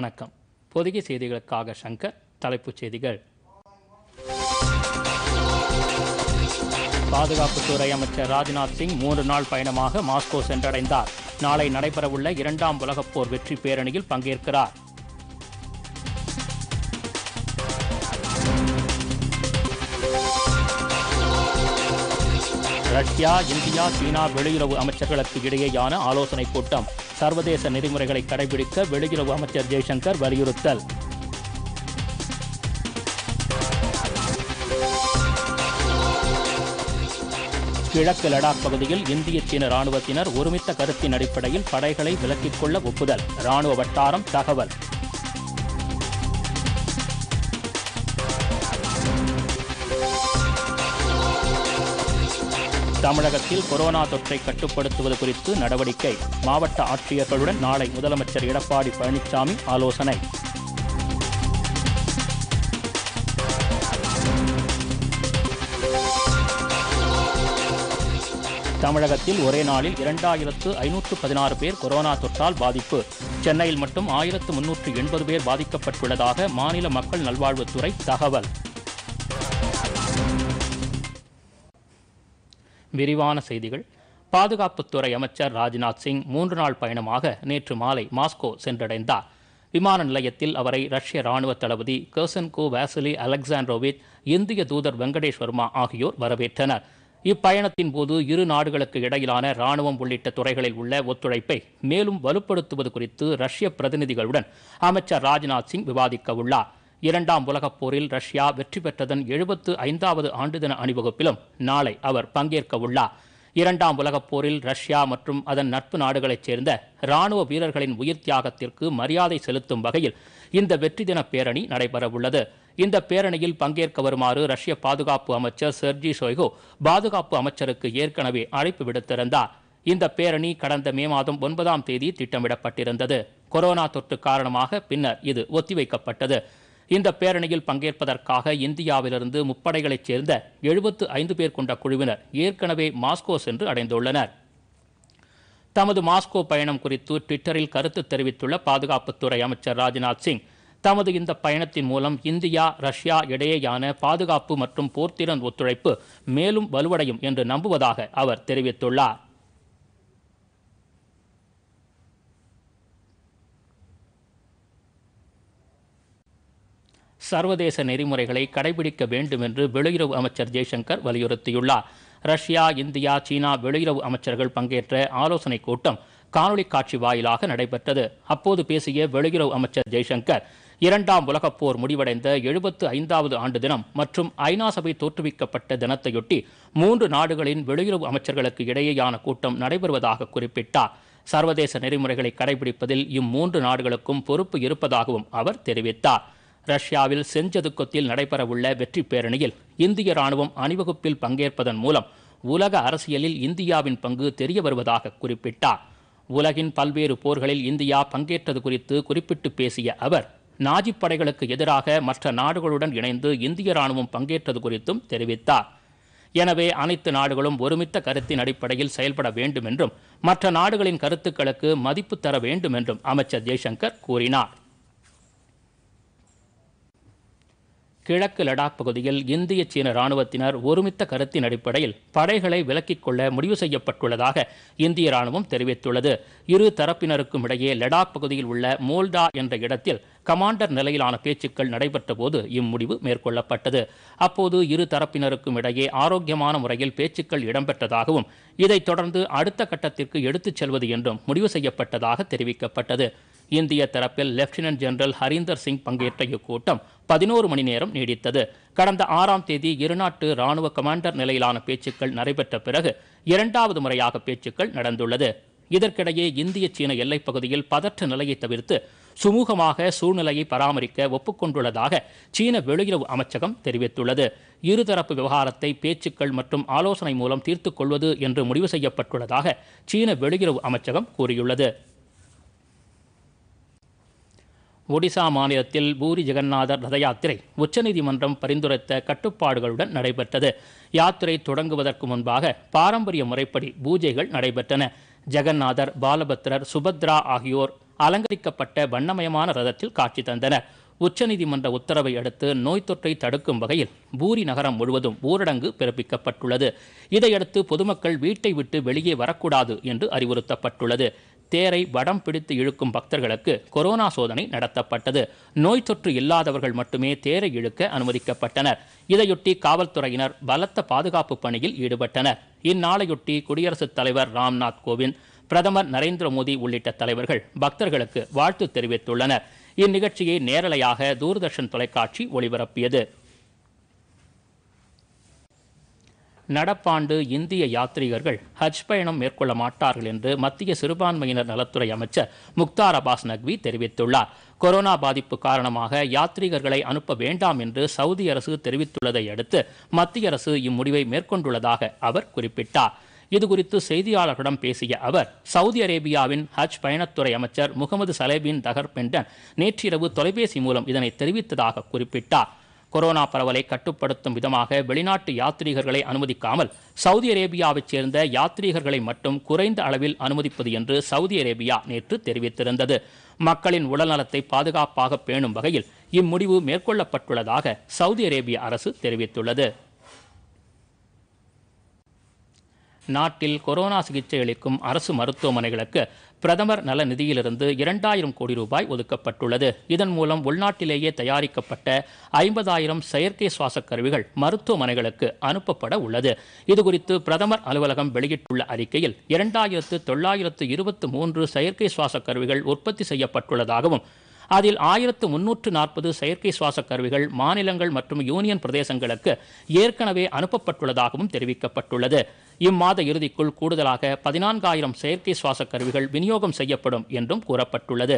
வணக்கம் பொதிகை செய்திகளுக்காக சங்கர் தலைப்புச் செய்திகள் பாதுகாப்புத்துறை அமைச்சர் ராஜ்நாத் சிங் மூன்று நாள் பயணமாக மாஸ்கோ சென்றடைந்தார் நாளை நடைபெறவுள்ள இரண்டாம் உலகப் போர் வெற்றி பேரணியில் பங்கேற்கிறார் ரஷ்யா இந்தியா சீனா வெளியுறவு அமைச்சர்களுக்கு இடையேயான ஆலோசனைக் கூட்டம் சர்வதேச நெறிமுறைகளை கடைபிடிக்க வெளியுறவு அமைச்சர் ஜெய்சங்கர் வலியுறுத்தல் கிழக்கு லடாக் பகுதியில் இந்திய சீன ராணுவத்தினர் ஒருமித்த கருத்தின் அடிப்படையில் படைகளை விலக்கிக் கொள்ள ஒப்புதல் ராணுவ வட்டாரம் தகவல் தமிழகத்தில் கொரோனா தொற்றை கட்டுப்படுத்துவது குறித்து நடவடிக்கை மாவட்ட ஆட்சியர்களுடன் நாளை முதலமைச்சர் எடப்பாடி பழனிசாமி ஆலோசனை தமிழகத்தில் ஒரே நாளில் இரண்டாயிரத்து ஐநூற்று பதினாறு பேர் கொரோனா தொற்றால் பாதிப்பு சென்னையில் மட்டும் ஆயிரத்து முன்னூற்று எண்பது பேர் பாதிக்கப்பட்டுள்ளதாக மாநில மக்கள் நல்வாழ்வுத்துறை தகவல் விரிவான செய்திகள் பாதுகாப்புத்துறை அமைச்சர் ராஜ்நாத் சிங் மூன்று நாள் பயணமாக நேற்று மாலை மாஸ்கோ சென்றடைந்தார் விமான நிலையத்தில் அவரை ரஷ்ய ராணுவ தளபதி கர்சன்கோ வாசிலி அலெக்சாண்ட்ரோவிச் இந்திய தூதர் வெங்கடேஷ் வர்மா ஆகியோர் வரவேற்றனர் இப்பயணத்தின் போது இரு நாடுகளுக்கு இடையிலான ராணுவம் உள்ளிட்ட துறைகளில் உள்ள ஒத்துழைப்பை மேலும் வலுப்படுத்துவது குறித்து ரஷ்ய பிரதிநிதிகளுடன் அமைச்சர் ராஜ்நாத் சிங் விவாதிக்க உள்ளார் இரண்டாம் உலகப் போரில் ரஷ்யா வெற்றி பெற்றதன் எழுபத்து ஐந்தாவது ஆண்டு தின அணிவகுப்பிலும் நாளை அவர் பங்கேற்க உள்ளார் இரண்டாம் உலகப் போரில் ரஷ்யா மற்றும் அதன் நட்பு நாடுகளைச் சேர்ந்த ராணுவ வீரர்களின் உயிர் தியாகத்திற்கு மரியாதை செலுத்தும் வகையில் இந்த வெற்றி தின பேரணி நடைபெறவுள்ளது இந்த பேரணியில் பங்கேற்க வருமாறு ரஷ்ய பாதுகாப்பு அமைச்சர் செர்ஜி ஷொய்கு பாதுகாப்பு அமைச்சருக்கு ஏற்கனவே அழைப்பு விடுத்திருந்தார் இந்த பேரணி கடந்த மே மாதம் ஒன்பதாம் தேதி திட்டமிடப்பட்டிருந்தது கொரோனா தொற்று காரணமாக பின்னர் இது ஒத்திவைக்கப்பட்டது இந்த பேரணியில் பங்கேற்பதற்காக இந்தியாவிலிருந்து முப்படைகளைச் சேர்ந்த எழுபத்து ஐந்து பேர் கொண்ட குழுவினர் ஏற்கனவே மாஸ்கோ சென்று அடைந்துள்ளனர் தமது மாஸ்கோ பயணம் குறித்து ட்விட்டரில் கருத்து தெரிவித்துள்ள பாதுகாப்புத்துறை அமைச்சர் ராஜ்நாத் சிங் தமது இந்த பயணத்தின் மூலம் இந்தியா ரஷ்யா இடையேயான பாதுகாப்பு மற்றும் போர்த்திறன் ஒத்துழைப்பு மேலும் வலுவடையும் என்று நம்புவதாக அவர் தெரிவித்துள்ளார் சர்வதேச நெறிமுறைகளை கடைபிடிக்க வேண்டும் என்று வெளியுறவு அமைச்சர் ஜெய்சங்கர் வலியுறுத்தியுள்ளார் ரஷ்யா இந்தியா சீனா வெளியுறவு அமைச்சர்கள் பங்கேற்ற ஆலோசனைக் கூட்டம் காணொலி காட்சி வாயிலாக நடைபெற்றது அப்போது பேசிய வெளியுறவு அமைச்சர் ஜெய்சங்கர் இரண்டாம் உலகப் போர் முடிவடைந்த எழுபத்து ஐந்தாவது ஆண்டு தினம் மற்றும் ஐநா சபை தோற்றுவிக்கப்பட்ட தினத்தையொட்டி மூன்று நாடுகளின் வெளியுறவு அமைச்சர்களுக்கு இடையேயான கூட்டம் நடைபெறுவதாக குறிப்பிட்டார் சர்வதேச நெறிமுறைகளை கடைபிடிப்பதில் இம்மூன்று நாடுகளுக்கும் பொறுப்பு இருப்பதாகவும் அவர் தெரிவித்தார் ரஷ்யாவில் செஞ்சதுக்கத்தில் நடைபெறவுள்ள வெற்றி பேரணியில் இந்திய ராணுவம் அணிவகுப்பில் பங்கேற்பதன் மூலம் உலக அரசியலில் இந்தியாவின் பங்கு தெரிய வருவதாக குறிப்பிட்டார் உலகின் பல்வேறு போர்களில் இந்தியா பங்கேற்றது குறித்து குறிப்பிட்டு பேசிய அவர் நாஜிப் படைகளுக்கு எதிராக மற்ற நாடுகளுடன் இணைந்து இந்திய ராணுவம் பங்கேற்றது குறித்தும் தெரிவித்தார் எனவே அனைத்து நாடுகளும் ஒருமித்த கருத்தின் அடிப்படையில் செயல்பட வேண்டும் என்றும் மற்ற நாடுகளின் கருத்துக்களுக்கு மதிப்பு தர வேண்டும் என்றும் அமைச்சர் ஜெய்சங்கர் கூறினார் கிழக்கு லடாக் பகுதியில் இந்திய சீன ராணுவத்தினர் ஒருமித்த கருத்தின் அடிப்படையில் படைகளை விலக்கிக் கொள்ள முடிவு செய்யப்பட்டுள்ளதாக இந்திய ராணுவம் தெரிவித்துள்ளது இரு தரப்பினருக்கும் இடையே லடாக் பகுதியில் உள்ள மோல்டா என்ற இடத்தில் கமாண்டர் நிலையிலான பேச்சுக்கள் நடைபெற்ற போது இம்முடிவு மேற்கொள்ளப்பட்டது அப்போது இரு தரப்பினருக்கும் இடையே ஆரோக்கியமான முறையில் பேச்சுக்கள் இடம்பெற்றதாகவும் இதைத் தொடர்ந்து அடுத்த கட்டத்திற்கு எடுத்துச் செல்வது என்றும் முடிவு செய்யப்பட்டதாக தெரிவிக்கப்பட்டது இந்திய தரப்பில் லெப்டினன்ட் ஜெனரல் ஹரிந்தர் சிங் பங்கேற்ற இக்கூட்டம் பதினோரு மணி நேரம் நீடித்தது கடந்த ஆறாம் தேதி இருநாட்டு ராணுவ கமாண்டர் நிலையிலான பேச்சுக்கள் நடைபெற்ற பிறகு இரண்டாவது முறையாக பேச்சுக்கள் நடந்துள்ளது இதற்கிடையே இந்திய சீன எல்லைப் பகுதியில் பதற்ற நிலையை தவிர்த்து சுமூகமாக சூழ்நிலையை பராமரிக்க ஒப்புக்கொண்டுள்ளதாக சீன வெளியுறவு அமைச்சகம் தெரிவித்துள்ளது இருதரப்பு விவகாரத்தை பேச்சுக்கள் மற்றும் ஆலோசனை மூலம் தீர்த்துக் கொள்வது என்று முடிவு செய்யப்பட்டுள்ளதாக சீன வெளியுறவு அமைச்சகம் கூறியுள்ளது ஒடிசா மாநிலத்தில் பூரி ஜெகநாதர் ரத யாத்திரை உச்சநீதிமன்றம் பரிந்துரைத்த கட்டுப்பாடுகளுடன் நடைபெற்றது யாத்திரை தொடங்குவதற்கு முன்பாக பாரம்பரிய முறைப்படி பூஜைகள் நடைபெற்றன ஜெகநாதர் பாலபத்ரர் சுபத்ரா ஆகியோர் அலங்கரிக்கப்பட்ட வண்ணமயமான ரதத்தில் காட்சி தந்தனர் உச்சநீதிமன்ற உத்தரவை அடுத்து நோய் தொற்றை தடுக்கும் வகையில் பூரி நகரம் முழுவதும் ஊரடங்கு பிறப்பிக்கப்பட்டுள்ளது இதையடுத்து பொதுமக்கள் வீட்டை விட்டு வெளியே வரக்கூடாது என்று அறிவுறுத்தப்பட்டுள்ளது தேரை வடம் பிடித்து இழுக்கும் பக்தர்களுக்கு கொரோனா சோதனை நடத்தப்பட்டது நோய் தொற்று இல்லாதவர்கள் மட்டுமே தேரை இழுக்க அனுமதிக்கப்பட்டனர் இதையொட்டி காவல்துறையினர் பலத்த பாதுகாப்பு பணியில் ஈடுபட்டனர் இந்நாளையொட்டி குடியரசுத் தலைவர் ராம்நாத் கோவிந்த் பிரதமர் நரேந்திர மோடி உள்ளிட்ட தலைவர்கள் பக்தர்களுக்கு வாழ்த்து தெரிவித்துள்ளனர் இந்நிகழ்ச்சியை நேரலையாக தூர்தர்ஷன் தொலைக்காட்சி ஒளிபரப்பியது நடப்பாண்டு இந்திய யாத்ரீகர்கள் ஹஜ் பயணம் மேற்கொள்ள மாட்டார்கள் என்று மத்திய சிறுபான்மையினர் நலத்துறை அமைச்சர் முக்தார் அபாஸ் நக்வி தெரிவித்துள்ளார் கொரோனா பாதிப்பு காரணமாக யாத்ரீகர்களை அனுப்ப வேண்டாம் என்று சவுதி அரசு தெரிவித்துள்ளதை அடுத்து மத்திய அரசு இம்முடிவை மேற்கொண்டுள்ளதாக அவர் குறிப்பிட்டார் இதுகுறித்து செய்தியாளர்களிடம் பேசிய அவர் சவுதி அரேபியாவின் ஹஜ் பயணத்துறை அமைச்சர் முகமது சலேபின் தகர்பெண்டன் நேற்றிரவு தொலைபேசி மூலம் இதனை தெரிவித்ததாக குறிப்பிட்டார் கொரோனா பரவலை கட்டுப்படுத்தும் விதமாக வெளிநாட்டு யாத்ரீகர்களை அனுமதிக்காமல் சவுதி அரேபியாவைச் சேர்ந்த யாத்ரீகர்களை மட்டும் குறைந்த அளவில் அனுமதிப்பது என்று சவுதி அரேபியா நேற்று தெரிவித்திருந்தது மக்களின் உடல்நலத்தை பாதுகாப்பாக பேணும் வகையில் இம்முடிவு மேற்கொள்ளப்பட்டுள்ளதாக சவுதி அரேபிய அரசு தெரிவித்துள்ளது நாட்டில் கொரோனா சிகிச்சை அளிக்கும் அரசு மருத்துவமனைகளுக்கு பிரதமர் நல நிதியிலிருந்து இரண்டாயிரம் கோடி ரூபாய் ஒதுக்கப்பட்டுள்ளது இதன் மூலம் உள்நாட்டிலேயே தயாரிக்கப்பட்ட ஐம்பதாயிரம் செயற்கை சுவாச கருவிகள் மருத்துவமனைகளுக்கு அனுப்பப்பட உள்ளது இதுகுறித்து பிரதமர் அலுவலகம் வெளியிட்டுள்ள அறிக்கையில் இரண்டாயிரத்து தொள்ளாயிரத்து இருபத்தி மூன்று செயற்கை சுவாச கருவிகள் உற்பத்தி செய்யப்பட்டுள்ளதாகவும் அதில் ஆயிரத்து முன்னூற்று நாற்பது செயற்கை சுவாச கருவிகள் மாநிலங்கள் மற்றும் யூனியன் பிரதேசங்களுக்கு ஏற்கனவே அனுப்பப்பட்டுள்ளதாகவும் தெரிவிக்கப்பட்டுள்ளது இம்மாத இறுதிக்குள் கூடுதலாக பதினான்காயிரம் செயற்கை சுவாச கருவிகள் விநியோகம் செய்யப்படும் என்றும் கூறப்பட்டுள்ளது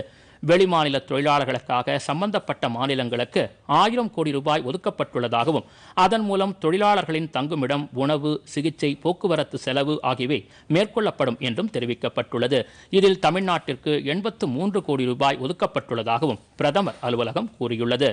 வெளிமாநில தொழிலாளர்களுக்காக சம்பந்தப்பட்ட மாநிலங்களுக்கு ஆயிரம் கோடி ரூபாய் ஒதுக்கப்பட்டுள்ளதாகவும் அதன் மூலம் தொழிலாளர்களின் தங்குமிடம் உணவு சிகிச்சை போக்குவரத்து செலவு ஆகியவை மேற்கொள்ளப்படும் என்றும் தெரிவிக்கப்பட்டுள்ளது இதில் தமிழ்நாட்டிற்கு எண்பத்து மூன்று கோடி ரூபாய் ஒதுக்கப்பட்டுள்ளதாகவும் பிரதமர் அலுவலகம் கூறியுள்ளது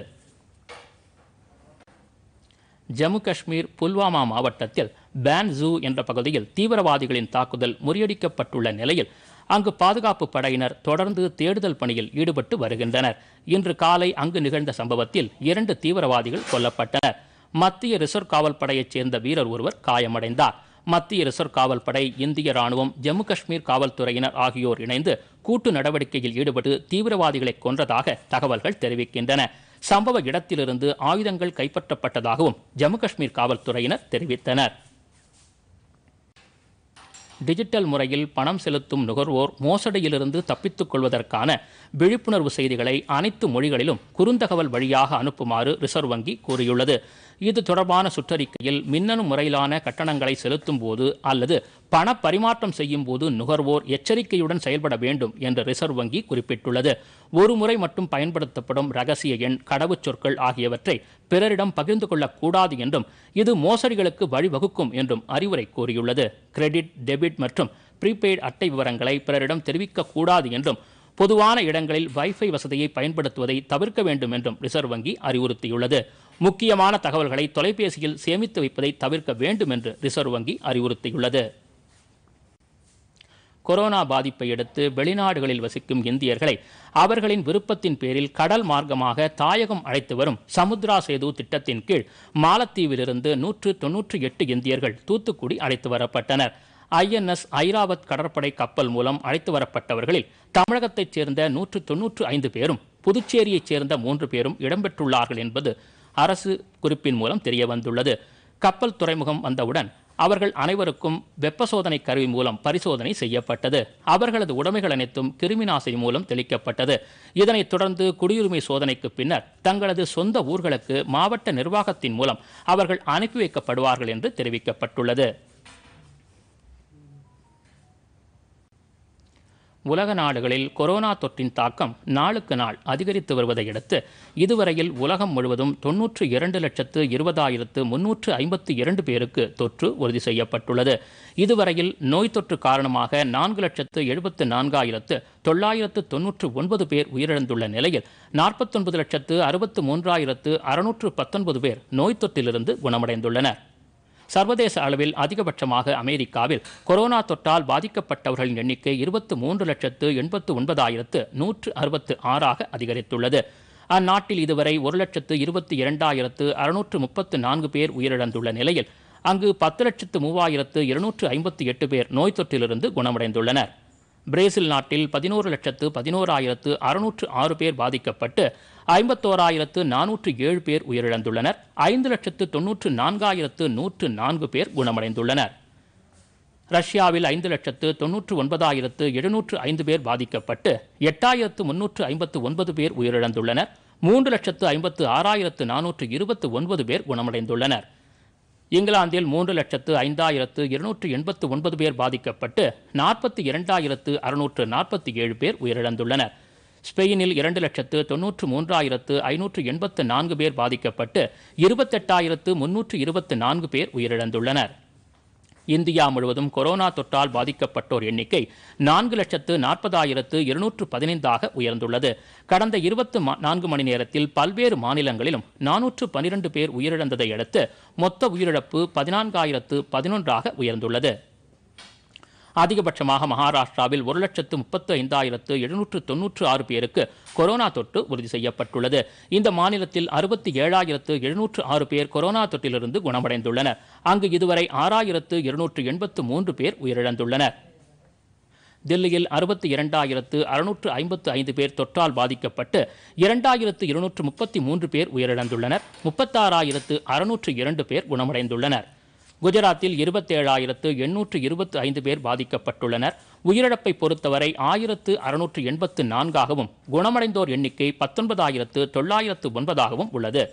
ஜம்மு காஷ்மீர் புல்வாமா மாவட்டத்தில் பேன் ஜூ என்ற பகுதியில் தீவிரவாதிகளின் தாக்குதல் முறியடிக்கப்பட்டுள்ள நிலையில் அங்கு பாதுகாப்பு படையினர் தொடர்ந்து தேடுதல் பணியில் ஈடுபட்டு வருகின்றனர் இன்று காலை அங்கு நிகழ்ந்த சம்பவத்தில் இரண்டு தீவிரவாதிகள் கொல்லப்பட்டனர் மத்திய ரிசர்வ் காவல் படையைச் சேர்ந்த வீரர் ஒருவர் காயமடைந்தார் மத்திய ரிசர்வ் காவல் படை இந்திய ராணுவம் ஜம்மு காஷ்மீர் காவல்துறையினர் ஆகியோர் இணைந்து கூட்டு நடவடிக்கையில் ஈடுபட்டு தீவிரவாதிகளை கொன்றதாக தகவல்கள் தெரிவிக்கின்றன சம்பவ இடத்திலிருந்து ஆயுதங்கள் கைப்பற்றப்பட்டதாகவும் ஜம்மு காஷ்மீர் காவல்துறையினர் தெரிவித்தனர் டிஜிட்டல் முறையில் பணம் செலுத்தும் நுகர்வோர் மோசடியிலிருந்து தப்பித்துக் கொள்வதற்கான விழிப்புணர்வு செய்திகளை அனைத்து மொழிகளிலும் குறுந்தகவல் வழியாக அனுப்புமாறு ரிசர்வ் வங்கி கூறியுள்ளது இது தொடர்பான சுற்றறிக்கையில் மின்னணு முறையிலான கட்டணங்களை செலுத்தும் போது அல்லது பண பரிமாற்றம் செய்யும் போது நுகர்வோர் எச்சரிக்கையுடன் செயல்பட வேண்டும் என்று ரிசர்வ் வங்கி குறிப்பிட்டுள்ளது ஒரு முறை மட்டும் பயன்படுத்தப்படும் ரகசிய எண் கடவுச்சொற்கள் ஆகியவற்றை பிறரிடம் பகிர்ந்து கொள்ளக்கூடாது என்றும் இது மோசடிகளுக்கு வழிவகுக்கும் என்றும் அறிவுரை கூறியுள்ளது கிரெடிட் டெபிட் மற்றும் ப்ரீபெய்டு அட்டை விவரங்களை பிறரிடம் தெரிவிக்கக்கூடாது என்றும் பொதுவான இடங்களில் வைஃபை வசதியை பயன்படுத்துவதை தவிர்க்க வேண்டும் என்றும் ரிசர்வ் வங்கி அறிவுறுத்தியுள்ளது முக்கியமான தகவல்களை தொலைபேசியில் சேமித்து வைப்பதை தவிர்க்க வேண்டும் என்று ரிசர்வ் வங்கி அறிவுறுத்தியுள்ளது கொரோனா பாதிப்பை அடுத்து வெளிநாடுகளில் வசிக்கும் இந்தியர்களை அவர்களின் விருப்பத்தின் பேரில் கடல் மார்க்கமாக தாயகம் அழைத்து வரும் சமுத்ரா சேது திட்டத்தின் கீழ் மாலத்தீவிலிருந்து நூற்று தொன்னூற்றி எட்டு இந்தியர்கள் தூத்துக்குடி அழைத்து வரப்பட்டனர் ஐஎன்எஸ் ஐராவத் கடற்படை கப்பல் மூலம் அழைத்து வரப்பட்டவர்களில் தமிழகத்தைச் சேர்ந்த நூற்று தொன்னூற்று ஐந்து பேரும் புதுச்சேரியைச் சேர்ந்த மூன்று பேரும் இடம்பெற்றுள்ளார்கள் என்பது அரசு குறிப்பின் மூலம் தெரிய வந்துள்ளது கப்பல் துறைமுகம் வந்தவுடன் அவர்கள் அனைவருக்கும் வெப்ப சோதனை கருவி மூலம் பரிசோதனை செய்யப்பட்டது அவர்களது உடைமைகள் அனைத்தும் கிருமிநாசினி மூலம் தெளிக்கப்பட்டது இதனைத் தொடர்ந்து குடியுரிமை சோதனைக்கு பின்னர் தங்களது சொந்த ஊர்களுக்கு மாவட்ட நிர்வாகத்தின் மூலம் அவர்கள் அனுப்பி வைக்கப்படுவார்கள் என்று தெரிவிக்கப்பட்டுள்ளது உலக நாடுகளில் கொரோனா தொற்றின் தாக்கம் நாளுக்கு நாள் அதிகரித்து வருவதையடுத்து இதுவரையில் உலகம் முழுவதும் தொன்னூற்று இரண்டு லட்சத்து இருபதாயிரத்து முன்னூற்று ஐம்பத்தி இரண்டு பேருக்கு தொற்று உறுதி செய்யப்பட்டுள்ளது இதுவரையில் நோய் தொற்று காரணமாக நான்கு லட்சத்து எழுபத்து நான்காயிரத்து தொள்ளாயிரத்து தொன்னூற்று ஒன்பது பேர் உயிரிழந்துள்ள நிலையில் நாற்பத்தொன்பது லட்சத்து அறுபத்து மூன்றாயிரத்து அறுநூற்று பத்தொன்பது பேர் நோய் தொற்றிலிருந்து குணமடைந்துள்ளனர் சர்வதேச அளவில் அதிகபட்சமாக அமெரிக்காவில் கொரோனா தொற்றால் பாதிக்கப்பட்டவர்களின் எண்ணிக்கை இருபத்து மூன்று லட்சத்து எண்பத்து ஒன்பதாயிரத்து நூற்று அறுபத்து ஆறாக அதிகரித்துள்ளது அந்நாட்டில் இதுவரை ஒரு லட்சத்து இருபத்தி இரண்டாயிரத்து அறுநூற்று முப்பத்து நான்கு பேர் உயிரிழந்துள்ள நிலையில் அங்கு பத்து லட்சத்து மூவாயிரத்து இருநூற்று ஐம்பத்தி எட்டு பேர் நோய் தொற்றிலிருந்து குணமடைந்துள்ளனர் பிரேசில் நாட்டில் பதினோரு லட்சத்து பதினோராயிரத்து அறுநூற்று ஆறு பேர் பாதிக்கப்பட்டு ஐம்பத்தோராயிரத்து நானூற்று ஏழு பேர் உயிரிழந்துள்ளனர் ஐந்து லட்சத்து தொன்னூற்று நான்காயிரத்து நூற்று நான்கு பேர் குணமடைந்துள்ளனர் ரஷ்யாவில் ஐந்து லட்சத்து தொன்னூற்று ஒன்பதாயிரத்து எழுநூற்று ஐந்து பேர் பாதிக்கப்பட்டு எட்டாயிரத்து முன்னூற்று ஐம்பத்து ஒன்பது பேர் உயிரிழந்துள்ளனர் மூன்று லட்சத்து ஐம்பத்து ஆறாயிரத்து நானூற்று இருபத்து ஒன்பது பேர் குணமடைந்துள்ளனர் இங்கிலாந்தில் மூன்று லட்சத்து ஐந்தாயிரத்து இருநூற்று எண்பத்து ஒன்பது பேர் பாதிக்கப்பட்டு நாற்பத்தி இரண்டாயிரத்து அறுநூற்று நாற்பத்தி ஏழு பேர் உயிரிழந்துள்ளனர் ஸ்பெயினில் இரண்டு லட்சத்து தொன்னூற்று மூன்றாயிரத்து ஐநூற்று எண்பத்து நான்கு பேர் பாதிக்கப்பட்டு இருபத்தெட்டாயிரத்து முன்னூற்று இருபத்து நான்கு பேர் உயிரிழந்துள்ளனர் இந்தியா முழுவதும் கொரோனா தொற்றால் பாதிக்கப்பட்டோர் எண்ணிக்கை நான்கு லட்சத்து நாற்பதாயிரத்து இருநூற்று பதினைந்தாக உயர்ந்துள்ளது கடந்த இருபத்து நான்கு மணி நேரத்தில் பல்வேறு மாநிலங்களிலும் நானூற்று பனிரெண்டு பேர் உயிரிழந்ததை அடுத்து மொத்த உயிரிழப்பு பதினான்காயிரத்து பதினொன்றாக உயர்ந்துள்ளது அதிகபட்சமாக மகாராஷ்டிராவில் ஒரு லட்சத்து முப்பத்து ஐந்தாயிரத்து எழுநூற்று தொன்னூற்று ஆறு பேருக்கு கொரோனா தொற்று உறுதி செய்யப்பட்டுள்ளது இந்த மாநிலத்தில் அறுபத்தி ஏழாயிரத்து எழுநூற்று ஆறு பேர் கொரோனா தொற்றிலிருந்து குணமடைந்துள்ளனர் அங்கு இதுவரை ஆறாயிரத்து இருநூற்று எண்பத்து மூன்று பேர் உயிரிழந்துள்ளனர் தில்லியில் அறுபத்தி இரண்டாயிரத்து அறுநூற்று ஐம்பத்து ஐந்து பேர் தொற்றால் பாதிக்கப்பட்டு இரண்டாயிரத்து இருநூற்று முப்பத்தி மூன்று பேர் உயிரிழந்துள்ளனர் முப்பத்தாறாயிரத்து அறுநூற்று இரண்டு பேர் குணமடைந்துள்ளனர் குஜராத்தில் இருபத்தேழாயிரத்து எண்ணூற்று இருபத்து ஐந்து பேர் பாதிக்கப்பட்டுள்ளனர் உயிரிழப்பை பொறுத்தவரை ஆயிரத்து அறுநூற்று எண்பத்து நான்காகவும் குணமடைந்தோர் எண்ணிக்கை பத்தொன்பதாயிரத்து தொள்ளாயிரத்து ஒன்பதாகவும் உள்ளது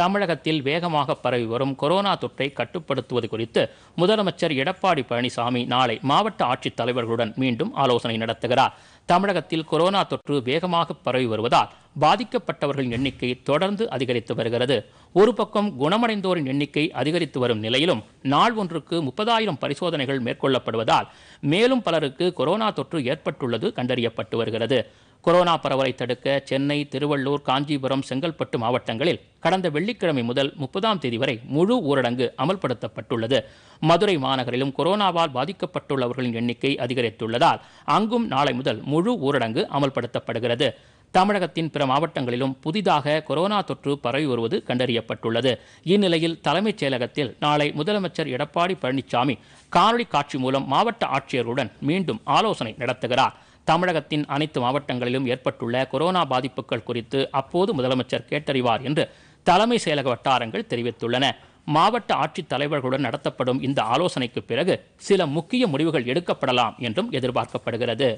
தமிழகத்தில் வேகமாக பரவி வரும் கொரோனா தொற்றை கட்டுப்படுத்துவது குறித்து முதலமைச்சர் எடப்பாடி பழனிசாமி நாளை மாவட்ட ஆட்சித்தலைவர்களுடன் மீண்டும் ஆலோசனை நடத்துகிறார் தமிழகத்தில் கொரோனா தொற்று வேகமாக பரவி வருவதால் பாதிக்கப்பட்டவர்களின் எண்ணிக்கை தொடர்ந்து அதிகரித்து வருகிறது ஒரு பக்கம் குணமடைந்தோரின் எண்ணிக்கை அதிகரித்து வரும் நிலையிலும் நாள் ஒன்றுக்கு முப்பதாயிரம் பரிசோதனைகள் மேற்கொள்ளப்படுவதால் மேலும் பலருக்கு கொரோனா தொற்று ஏற்பட்டுள்ளது கண்டறியப்பட்டு வருகிறது கொரோனா பரவலை தடுக்க சென்னை திருவள்ளூர் காஞ்சிபுரம் செங்கல்பட்டு மாவட்டங்களில் கடந்த வெள்ளிக்கிழமை முதல் முப்பதாம் தேதி வரை முழு ஊரடங்கு அமல்படுத்தப்பட்டுள்ளது மதுரை மாநகரிலும் கொரோனாவால் பாதிக்கப்பட்டுள்ளவர்களின் எண்ணிக்கை அதிகரித்துள்ளதால் அங்கும் நாளை முதல் முழு ஊரடங்கு அமல்படுத்தப்படுகிறது தமிழகத்தின் பிற மாவட்டங்களிலும் புதிதாக கொரோனா தொற்று பரவி வருவது கண்டறியப்பட்டுள்ளது இந்நிலையில் தலைமைச் செயலகத்தில் நாளை முதலமைச்சர் எடப்பாடி பழனிசாமி காணொலி காட்சி மூலம் மாவட்ட ஆட்சியர்களுடன் மீண்டும் ஆலோசனை நடத்துகிறார் தமிழகத்தின் அனைத்து மாவட்டங்களிலும் ஏற்பட்டுள்ள கொரோனா பாதிப்புகள் குறித்து அப்போது முதலமைச்சர் கேட்டறிவார் என்று தலைமை செயலக வட்டாரங்கள் தெரிவித்துள்ளன மாவட்ட ஆட்சித் தலைவர்களுடன் நடத்தப்படும் இந்த ஆலோசனைக்கு பிறகு சில முக்கிய முடிவுகள் எடுக்கப்படலாம் என்றும் எதிர்பார்க்கப்படுகிறது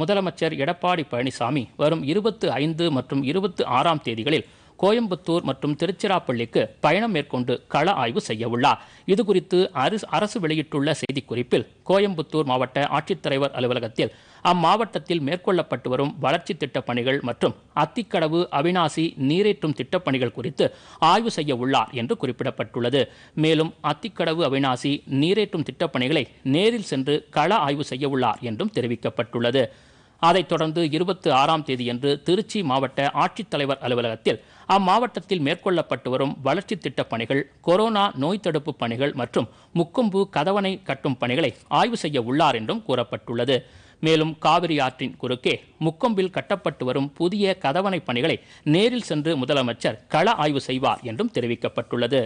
முதலமைச்சர் எடப்பாடி பழனிசாமி வரும் இருபத்து ஐந்து மற்றும் இருபத்து ஆறாம் தேதிகளில் கோயம்புத்தூர் மற்றும் திருச்சிராப்பள்ளிக்கு பயணம் மேற்கொண்டு கள ஆய்வு செய்யவுள்ளார் இதுகுறித்து அரசு வெளியிட்டுள்ள செய்திக்குறிப்பில் கோயம்புத்தூர் மாவட்ட ஆட்சித்தலைவர் அலுவலகத்தில் அம்மாவட்டத்தில் மேற்கொள்ளப்பட்டு வரும் வளர்ச்சி திட்டப் பணிகள் மற்றும் அத்திக்கடவு அவினாசி நீரேற்றும் திட்டப் பணிகள் குறித்து ஆய்வு செய்ய உள்ளார் என்று குறிப்பிடப்பட்டுள்ளது மேலும் அத்திக்கடவு அவினாசி நீரேற்றும் திட்டப்பணிகளை நேரில் சென்று கள ஆய்வு செய்ய உள்ளார் என்றும் தெரிவிக்கப்பட்டுள்ளது அதைத் தொடர்ந்து இருபத்தி ஆறாம் தேதியன்று திருச்சி மாவட்ட ஆட்சித்தலைவர் அலுவலகத்தில் அம்மாவட்டத்தில் மேற்கொள்ளப்பட்டு வரும் வளர்ச்சி திட்டப் பணிகள் கொரோனா நோய் தடுப்பு பணிகள் மற்றும் முக்கொம்பு கதவணை கட்டும் பணிகளை ஆய்வு செய்ய உள்ளார் என்றும் கூறப்பட்டுள்ளது மேலும் காவிரி ஆற்றின் குறுக்கே முக்கொம்பில் கட்டப்பட்டு வரும் புதிய கதவணை பணிகளை நேரில் சென்று முதலமைச்சர் கள ஆய்வு செய்வார் என்றும் தெரிவிக்கப்பட்டுள்ளது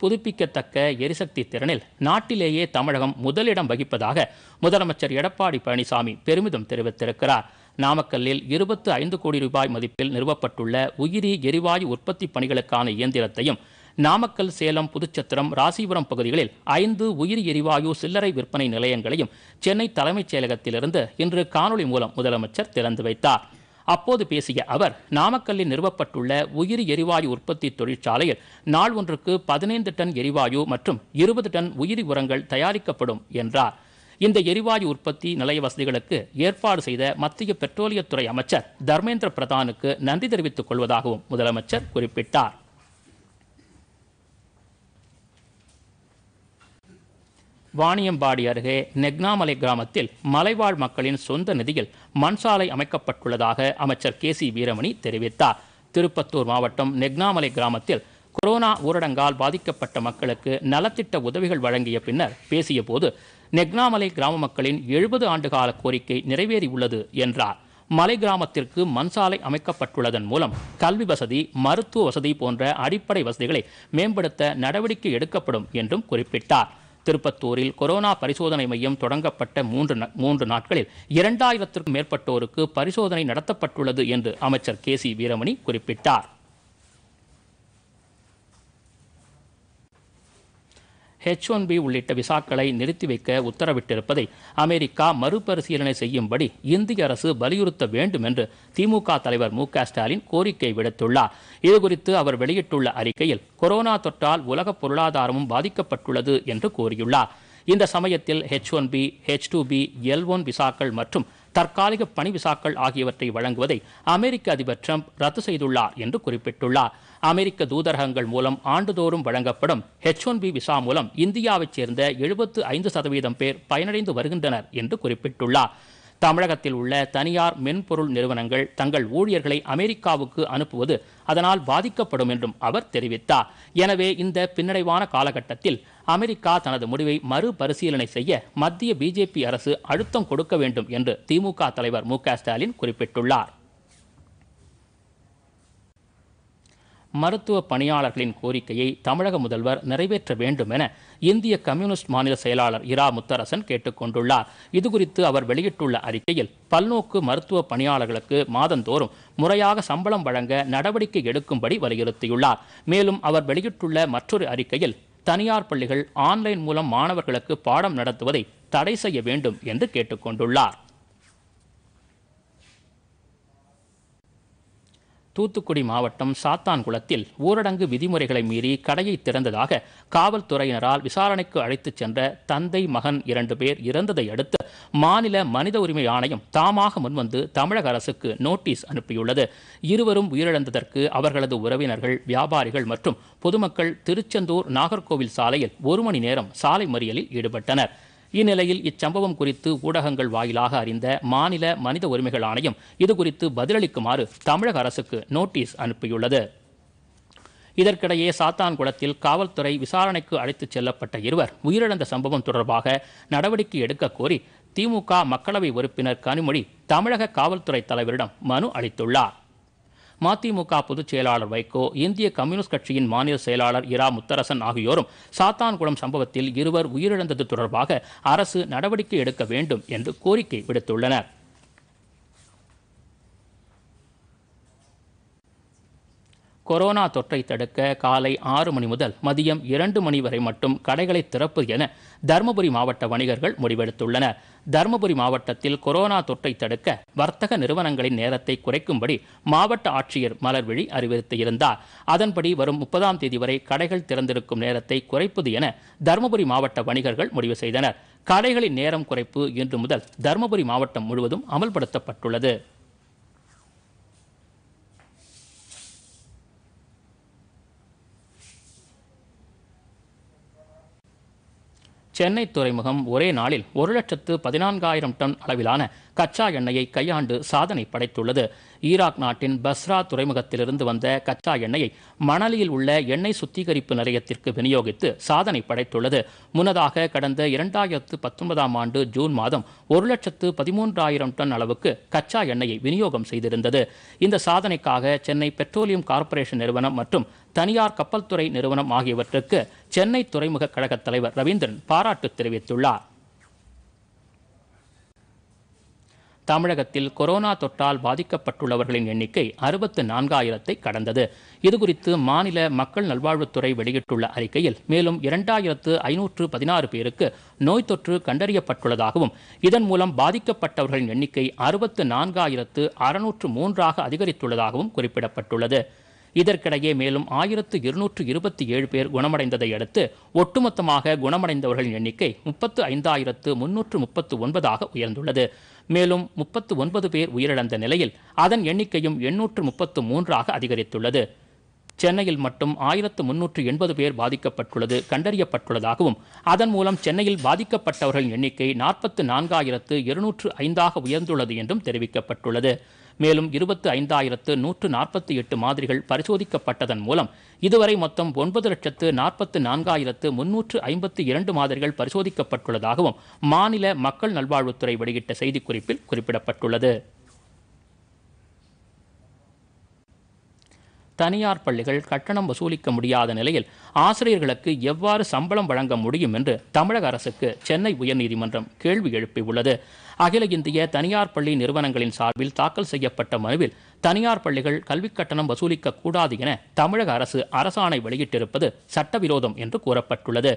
புதுப்பிக்கத்தக்க எரிசக்தி திறனில் நாட்டிலேயே தமிழகம் முதலிடம் வகிப்பதாக முதலமைச்சர் எடப்பாடி பழனிசாமி பெருமிதம் தெரிவித்திருக்கிறார் நாமக்கல்லில் இருபத்து ஐந்து கோடி ரூபாய் மதிப்பில் நிறுவப்பட்டுள்ள உயிரி எரிவாயு உற்பத்தி பணிகளுக்கான இயந்திரத்தையும் நாமக்கல் சேலம் புதுச்சத்திரம் ராசிபுரம் பகுதிகளில் ஐந்து உயிரி எரிவாயு சில்லறை விற்பனை நிலையங்களையும் சென்னை தலைமைச் செயலகத்திலிருந்து இன்று காணொலி மூலம் முதலமைச்சர் திறந்து வைத்தார் அப்போது பேசிய அவர் நாமக்கல்லில் நிறுவப்பட்டுள்ள உயிரி எரிவாயு உற்பத்தி தொழிற்சாலையில் நாள் ஒன்றுக்கு பதினைந்து டன் எரிவாயு மற்றும் இருபது டன் உயிரி உரங்கள் தயாரிக்கப்படும் என்றார் இந்த எரிவாயு உற்பத்தி நிலைய வசதிகளுக்கு ஏற்பாடு செய்த மத்திய பெட்ரோலியத்துறை அமைச்சர் தர்மேந்திர பிரதானுக்கு நன்றி தெரிவித்துக் கொள்வதாகவும் முதலமைச்சர் குறிப்பிட்டார் வாணியம்பாடி அருகே நெக்னாமலை கிராமத்தில் மலைவாழ் மக்களின் சொந்த நிதியில் மண்சாலை அமைக்கப்பட்டுள்ளதாக அமைச்சர் கே சி வீரமணி தெரிவித்தார் திருப்பத்தூர் மாவட்டம் நெக்னாமலை கிராமத்தில் கொரோனா ஊரடங்கால் பாதிக்கப்பட்ட மக்களுக்கு நலத்திட்ட உதவிகள் வழங்கிய பின்னர் பேசிய போது நெக்னாமலை கிராம மக்களின் எழுபது ஆண்டுகால கோரிக்கை நிறைவேறியுள்ளது என்றார் மலை கிராமத்திற்கு மண்சாலை அமைக்கப்பட்டுள்ளதன் மூலம் கல்வி வசதி மருத்துவ வசதி போன்ற அடிப்படை வசதிகளை மேம்படுத்த நடவடிக்கை எடுக்கப்படும் என்றும் குறிப்பிட்டார் திருப்பத்தூரில் கொரோனா பரிசோதனை மையம் தொடங்கப்பட்ட மூன்று மூன்று நாட்களில் இரண்டாயிரத்திற்கும் மேற்பட்டோருக்கு பரிசோதனை நடத்தப்பட்டுள்ளது என்று அமைச்சர் கே சி வீரமணி குறிப்பிட்டார் ஹெச் ஒன் பி உள்ளிட்ட விசாக்களை நிறுத்தி வைக்க உத்தரவிட்டிருப்பதை அமெரிக்கா மறுபரிசீலனை செய்யும்படி இந்திய அரசு வலியுறுத்த வேண்டும் என்று திமுக தலைவர் மு ஸ்டாலின் கோரிக்கை விடுத்துள்ளார் இதுகுறித்து அவர் வெளியிட்டுள்ள அறிக்கையில் கொரோனா தொற்றால் உலக பொருளாதாரமும் பாதிக்கப்பட்டுள்ளது என்று கூறியுள்ளார் இந்த சமயத்தில் H one B H two B L one விசாக்கள் மற்றும் தற்காலிக பணி விசாக்கள் ஆகியவற்றை வழங்குவதை அமெரிக்க அதிபர் டிரம்ப் ரத்து செய்துள்ளார் என்று குறிப்பிட்டுள்ளார் அமெரிக்க தூதரகங்கள் மூலம் ஆண்டுதோறும் வழங்கப்படும் ஹெச் ஒன் பி விசா மூலம் இந்தியாவைச் சேர்ந்த எழுபத்து ஐந்து சதவீதம் பேர் பயனடைந்து வருகின்றனர் என்று குறிப்பிட்டுள்ளார் தமிழகத்தில் உள்ள தனியார் மென்பொருள் நிறுவனங்கள் தங்கள் ஊழியர்களை அமெரிக்காவுக்கு அனுப்புவது அதனால் பாதிக்கப்படும் என்றும் அவர் தெரிவித்தார் எனவே இந்த பின்னடைவான காலகட்டத்தில் அமெரிக்கா தனது முடிவை மறுபரிசீலனை செய்ய மத்திய பிஜேபி அரசு அழுத்தம் கொடுக்க வேண்டும் என்று திமுக தலைவர் மு ஸ்டாலின் குறிப்பிட்டுள்ளார் மருத்துவ பணியாளர்களின் கோரிக்கையை தமிழக முதல்வர் நிறைவேற்ற வேண்டும் என இந்திய கம்யூனிஸ்ட் மாநில செயலாளர் இரா முத்தரசன் கேட்டுக்கொண்டுள்ளார் இதுகுறித்து அவர் வெளியிட்டுள்ள அறிக்கையில் பல்நோக்கு மருத்துவ பணியாளர்களுக்கு மாதந்தோறும் முறையாக சம்பளம் வழங்க நடவடிக்கை எடுக்கும்படி வலியுறுத்தியுள்ளார் மேலும் அவர் வெளியிட்டுள்ள மற்றொரு அறிக்கையில் தனியார் பள்ளிகள் ஆன்லைன் மூலம் மாணவர்களுக்கு பாடம் நடத்துவதை தடை செய்ய வேண்டும் என்று கேட்டுக்கொண்டுள்ளார் தூத்துக்குடி மாவட்டம் சாத்தான்குளத்தில் ஊரடங்கு விதிமுறைகளை மீறி கடையை திறந்ததாக காவல்துறையினரால் விசாரணைக்கு அழைத்துச் சென்ற தந்தை மகன் இரண்டு பேர் இறந்ததை அடுத்து மாநில மனித உரிமை ஆணையம் தாமாக முன்வந்து தமிழக அரசுக்கு நோட்டீஸ் அனுப்பியுள்ளது இருவரும் உயிரிழந்ததற்கு அவர்களது உறவினர்கள் வியாபாரிகள் மற்றும் பொதுமக்கள் திருச்செந்தூர் நாகர்கோவில் சாலையில் ஒரு மணி நேரம் சாலை மறியலில் ஈடுபட்டனர் இந்நிலையில் இச்சம்பவம் குறித்து ஊடகங்கள் வாயிலாக அறிந்த மாநில மனித உரிமைகள் ஆணையம் இதுகுறித்து பதிலளிக்குமாறு தமிழக அரசுக்கு நோட்டீஸ் அனுப்பியுள்ளது இதற்கிடையே சாத்தான்குளத்தில் காவல்துறை விசாரணைக்கு அழைத்துச் செல்லப்பட்ட இருவர் உயிரிழந்த சம்பவம் தொடர்பாக நடவடிக்கை எடுக்க கோரி திமுக மக்களவை உறுப்பினர் கனிமொழி தமிழக காவல்துறை தலைவரிடம் மனு அளித்துள்ளார் மதிமுக பொதுச் செயலாளர் வைகோ இந்திய கம்யூனிஸ்ட் கட்சியின் மாநில செயலாளர் இரா முத்தரசன் ஆகியோரும் சாத்தான்குளம் சம்பவத்தில் இருவர் உயிரிழந்தது தொடர்பாக அரசு நடவடிக்கை எடுக்க வேண்டும் என்று கோரிக்கை விடுத்துள்ளனர் கொரோனா தொற்றை தடுக்க காலை ஆறு மணி முதல் மதியம் இரண்டு மணி வரை மட்டும் கடைகளை திறப்பு என தருமபுரி மாவட்ட வணிகர்கள் முடிவெடுத்துள்ளனர் தருமபுரி மாவட்டத்தில் கொரோனா தொற்றை தடுக்க வர்த்தக நிறுவனங்களின் நேரத்தை குறைக்கும்படி மாவட்ட ஆட்சியர் மலர்விழி அறிவுறுத்தியிருந்தார் அதன்படி வரும் முப்பதாம் தேதி வரை கடைகள் திறந்திருக்கும் நேரத்தை குறைப்பது என தருமபுரி மாவட்ட வணிகர்கள் முடிவு செய்தனர் கடைகளின் நேரம் குறைப்பு இன்று முதல் தருமபுரி மாவட்டம் முழுவதும் அமல்படுத்தப்பட்டுள்ளது சென்னை துறைமுகம் ஒரே நாளில் ஒரு லட்சத்து பதினான்காயிரம் டன் அளவிலான கச்சா எண்ணெயை கையாண்டு சாதனை படைத்துள்ளது ஈராக் நாட்டின் பஸ்ரா துறைமுகத்திலிருந்து வந்த கச்சா எண்ணெயை மணலியில் உள்ள எண்ணெய் சுத்திகரிப்பு நிலையத்திற்கு விநியோகித்து சாதனை படைத்துள்ளது முன்னதாக கடந்த இரண்டாயிரத்து பத்தொன்பதாம் ஆண்டு ஜூன் மாதம் ஒரு லட்சத்து பதிமூன்றாயிரம் டன் அளவுக்கு கச்சா எண்ணெயை விநியோகம் செய்திருந்தது இந்த சாதனைக்காக சென்னை பெட்ரோலியம் கார்ப்பரேஷன் நிறுவனம் மற்றும் தனியார் கப்பல் துறை நிறுவனம் ஆகியவற்றுக்கு சென்னை துறைமுக கழக தலைவர் ரவீந்திரன் பாராட்டு தெரிவித்துள்ளார் தமிழகத்தில் கொரோனா தொற்றால் பாதிக்கப்பட்டுள்ளவர்களின் எண்ணிக்கை அறுபத்து நான்காயிரத்தை கடந்தது இதுகுறித்து மாநில மக்கள் நல்வாழ்வுத்துறை வெளியிட்டுள்ள அறிக்கையில் மேலும் இரண்டாயிரத்து ஐநூற்று பதினாறு பேருக்கு நோய் தொற்று கண்டறியப்பட்டுள்ளதாகவும் இதன் மூலம் பாதிக்கப்பட்டவர்களின் எண்ணிக்கை அறுபத்து நான்காயிரத்து அறுநூற்று மூன்றாக அதிகரித்துள்ளதாகவும் குறிப்பிடப்பட்டுள்ளது இதற்கிடையே மேலும் ஆயிரத்து இருநூற்று இருபத்தி ஏழு பேர் குணமடைந்ததை அடுத்து ஒட்டுமொத்தமாக குணமடைந்தவர்களின் எண்ணிக்கை முப்பத்து ஐந்தாயிரத்து முன்னூற்று முப்பத்து ஒன்பதாக உயர்ந்துள்ளது மேலும் முப்பத்து ஒன்பது பேர் உயிரிழந்த நிலையில் அதன் எண்ணிக்கையும் எண்ணூற்று முப்பத்து மூன்றாக அதிகரித்துள்ளது சென்னையில் மட்டும் ஆயிரத்து முன்னூற்று எண்பது பேர் பாதிக்கப்பட்டுள்ளது கண்டறியப்பட்டுள்ளதாகவும் அதன் மூலம் சென்னையில் பாதிக்கப்பட்டவர்களின் எண்ணிக்கை நாற்பத்து நான்காயிரத்து இருநூற்று ஐந்தாக உயர்ந்துள்ளது என்றும் தெரிவிக்கப்பட்டுள்ளது மேலும் இருபத்து ஐந்தாயிரத்து நூற்று நாற்பத்தி எட்டு மாதிரிகள் பரிசோதிக்கப்பட்டதன் மூலம் இதுவரை மொத்தம் ஒன்பது லட்சத்து நாற்பத்து நான்காயிரத்து முன்னூற்று ஐம்பத்து இரண்டு மாதிரிகள் பரிசோதிக்கப்பட்டுள்ளதாகவும் மாநில மக்கள் நல்வாழ்வுத்துறை வெளியிட்ட செய்திக்குறிப்பில் குறிப்பிடப்பட்டுள்ளது தனியார் பள்ளிகள் கட்டணம் வசூலிக்க முடியாத நிலையில் ஆசிரியர்களுக்கு எவ்வாறு சம்பளம் வழங்க முடியும் என்று தமிழக அரசுக்கு சென்னை உயர்நீதிமன்றம் கேள்வி எழுப்பியுள்ளது அகில இந்திய தனியார் பள்ளி நிறுவனங்களின் சார்பில் தாக்கல் செய்யப்பட்ட மனுவில் தனியார் பள்ளிகள் கல்விக் கட்டணம் வசூலிக்க கூடாது என தமிழக அரசு அரசாணை வெளியிட்டிருப்பது சட்டவிரோதம் என்று கூறப்பட்டுள்ளது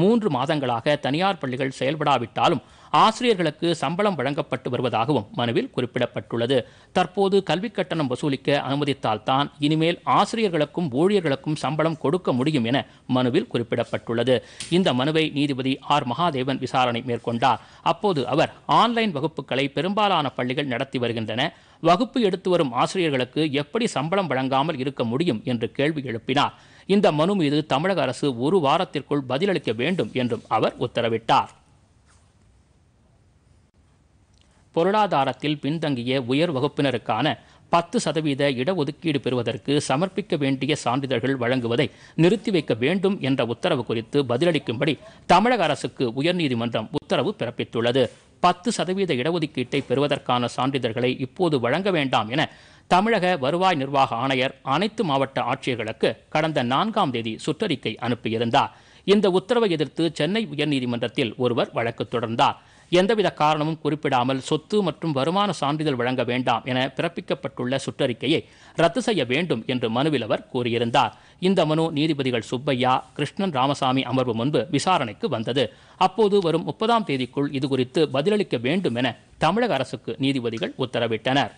மூன்று மாதங்களாக தனியார் பள்ளிகள் செயல்படாவிட்டாலும் ஆசிரியர்களுக்கு சம்பளம் வழங்கப்பட்டு வருவதாகவும் மனுவில் குறிப்பிடப்பட்டுள்ளது தற்போது கல்விக் கட்டணம் வசூலிக்க அனுமதித்தால்தான் இனிமேல் ஆசிரியர்களுக்கும் ஊழியர்களுக்கும் சம்பளம் கொடுக்க முடியும் என மனுவில் குறிப்பிடப்பட்டுள்ளது இந்த மனுவை நீதிபதி ஆர் மகாதேவன் விசாரணை மேற்கொண்டார் அப்போது அவர் ஆன்லைன் வகுப்புகளை பெரும்பாலான பள்ளிகள் நடத்தி வருகின்றன வகுப்பு எடுத்து வரும் ஆசிரியர்களுக்கு எப்படி சம்பளம் வழங்காமல் இருக்க முடியும் என்று கேள்வி எழுப்பினார் இந்த மனு மீது தமிழக அரசு ஒரு வாரத்திற்குள் பதிலளிக்க வேண்டும் என்றும் அவர் உத்தரவிட்டார் பொருளாதாரத்தில் பின்தங்கிய உயர் வகுப்பினருக்கான பத்து சதவீத இடஒதுக்கீடு பெறுவதற்கு சமர்ப்பிக்க வேண்டிய சான்றிதழ்கள் வழங்குவதை நிறுத்தி வைக்க வேண்டும் என்ற உத்தரவு குறித்து பதிலளிக்கும்படி தமிழக அரசுக்கு உயர்நீதிமன்றம் உத்தரவு பிறப்பித்துள்ளது பத்து சதவீத இடஒதுக்கீட்டை பெறுவதற்கான சான்றிதழ்களை இப்போது வழங்க வேண்டாம் என தமிழக வருவாய் நிர்வாக ஆணையர் அனைத்து மாவட்ட ஆட்சியர்களுக்கு கடந்த நான்காம் தேதி சுற்றறிக்கை அனுப்பியிருந்தார் இந்த உத்தரவை எதிர்த்து சென்னை உயர்நீதிமன்றத்தில் ஒருவர் வழக்கு தொடர்ந்தார் எந்தவித காரணமும் குறிப்பிடாமல் சொத்து மற்றும் வருமான சான்றிதழ் வழங்க வேண்டாம் என பிறப்பிக்கப்பட்டுள்ள சுற்றறிக்கையை ரத்து செய்ய வேண்டும் என்று மனுவில் அவர் கூறியிருந்தார் இந்த மனு நீதிபதிகள் சுப்பையா கிருஷ்ணன் ராமசாமி அமர்வு முன்பு விசாரணைக்கு வந்தது அப்போது வரும் முப்பதாம் தேதிக்குள் இது குறித்து பதிலளிக்க வேண்டும் என தமிழக அரசுக்கு நீதிபதிகள் உத்தரவிட்டனர்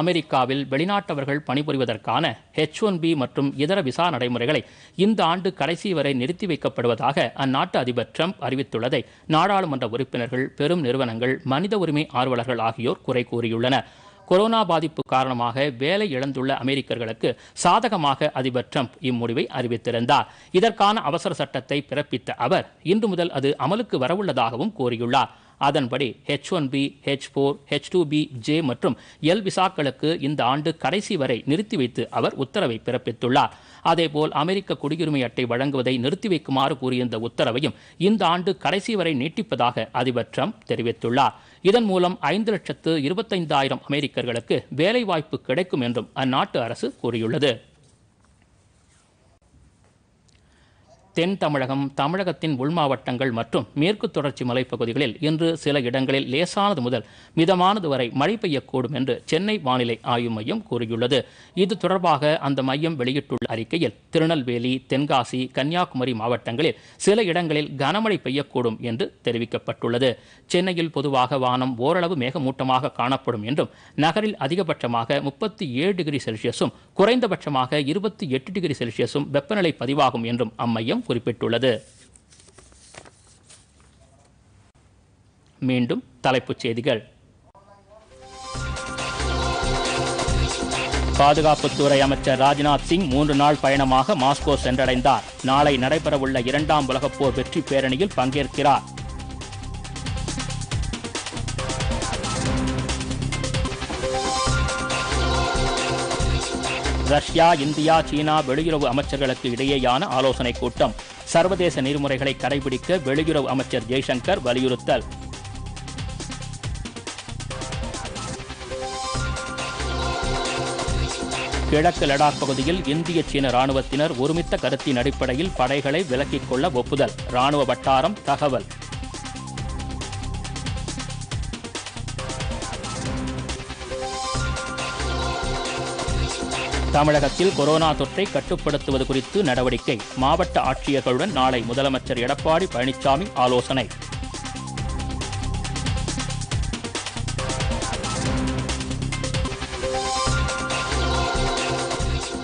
அமெரிக்காவில் வெளிநாட்டவர்கள் பணிபுரிவதற்கான ஹெச் ஒன் பி மற்றும் இதர விசா நடைமுறைகளை இந்த ஆண்டு கடைசி வரை நிறுத்தி வைக்கப்படுவதாக அந்நாட்டு அதிபர் ட்ரம்ப் அறிவித்துள்ளதை நாடாளுமன்ற உறுப்பினர்கள் பெரும் நிறுவனங்கள் மனித உரிமை ஆர்வலர்கள் ஆகியோர் குறை கூறியுள்ளனர் கொரோனா பாதிப்பு காரணமாக வேலை இழந்துள்ள அமெரிக்கர்களுக்கு சாதகமாக அதிபர் ட்ரம்ப் இம்முடிவை அறிவித்திருந்தார் இதற்கான அவசர சட்டத்தை பிறப்பித்த அவர் இன்று முதல் அது அமலுக்கு வரவுள்ளதாகவும் கூறியுள்ளார் அதன்படி H one B H four H two B J மற்றும் எல் விசாக்களுக்கு இந்த ஆண்டு கடைசி வரை நிறுத்தி வைத்து அவர் உத்தரவை பிறப்பித்துள்ளார் அதேபோல் அமெரிக்க குடியுரிமை அட்டை வழங்குவதை நிறுத்தி வைக்குமாறு கூறிய இந்த உத்தரவையும் இந்த ஆண்டு கடைசி வரை நீட்டிப்பதாக அதிபர் ட்ரம்ப் தெரிவித்துள்ளார் இதன் மூலம் ஐந்து லட்சத்து இருபத்தைந்தாயிரம் அமெரிக்கர்களுக்கு வேலைவாய்ப்பு கிடைக்கும் என்றும் அந்நாட்டு அரசு கூறியுள்ளது தென் தமிழகம் தமிழகத்தின் உள் மாவட்டங்கள் மற்றும் மேற்கு தொடர்ச்சி மலைப்பகுதிகளில் இன்று சில இடங்களில் லேசானது முதல் மிதமானது வரை மழை பெய்யக்கூடும் என்று சென்னை வானிலை ஆய்வு மையம் கூறியுள்ளது இது தொடர்பாக அந்த மையம் வெளியிட்டுள்ள அறிக்கையில் திருநெல்வேலி தென்காசி கன்னியாகுமரி மாவட்டங்களில் சில இடங்களில் கனமழை பெய்யக்கூடும் என்று தெரிவிக்கப்பட்டுள்ளது சென்னையில் பொதுவாக வானம் ஓரளவு மேகமூட்டமாக காணப்படும் என்றும் நகரில் அதிகபட்சமாக முப்பத்தி ஏழு டிகிரி செல்சியஸும் குறைந்தபட்சமாக இருபத்தி எட்டு டிகிரி செல்சியஸும் வெப்பநிலை பதிவாகும் என்றும் அம்மையம் குறிப்பிட்டுள்ளது மீண்டும் தலைப்புச் செய்திகள் பாதுகாப்புத்துறை அமைச்சர் ராஜ்நாத் சிங் மூன்று நாள் பயணமாக மாஸ்கோ சென்றடைந்தார் நாளை நடைபெறவுள்ள இரண்டாம் உலகப் போர் வெற்றி பேரணியில் பங்கேற்கிறார் ரஷ்யா இந்தியா சீனா வெளியுறவு அமைச்சர்களுக்கு இடையேயான ஆலோசனைக் கூட்டம் சர்வதேச நெறிமுறைகளை கடைபிடிக்க வெளியுறவு அமைச்சர் ஜெய்சங்கர் வலியுறுத்தல் கிழக்கு லடாக் பகுதியில் இந்திய சீன ராணுவத்தினர் ஒருமித்த கருத்தின் அடிப்படையில் படைகளை விலக்கிக் கொள்ள ஒப்புதல் ராணுவ வட்டாரம் தகவல் தமிழகத்தில் கொரோனா தொற்றை கட்டுப்படுத்துவது குறித்து நடவடிக்கை மாவட்ட ஆட்சியர்களுடன் நாளை முதலமைச்சர் எடப்பாடி பழனிசாமி ஆலோசனை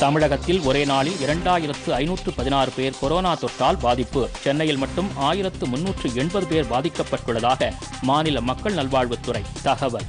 தமிழகத்தில் ஒரே நாளில் இரண்டாயிரத்து ஐநூற்று பதினாறு பேர் கொரோனா தொற்றால் பாதிப்பு சென்னையில் மட்டும் ஆயிரத்து முன்னூற்று எண்பது பேர் பாதிக்கப்பட்டுள்ளதாக மாநில மக்கள் நல்வாழ்வுத்துறை தகவல்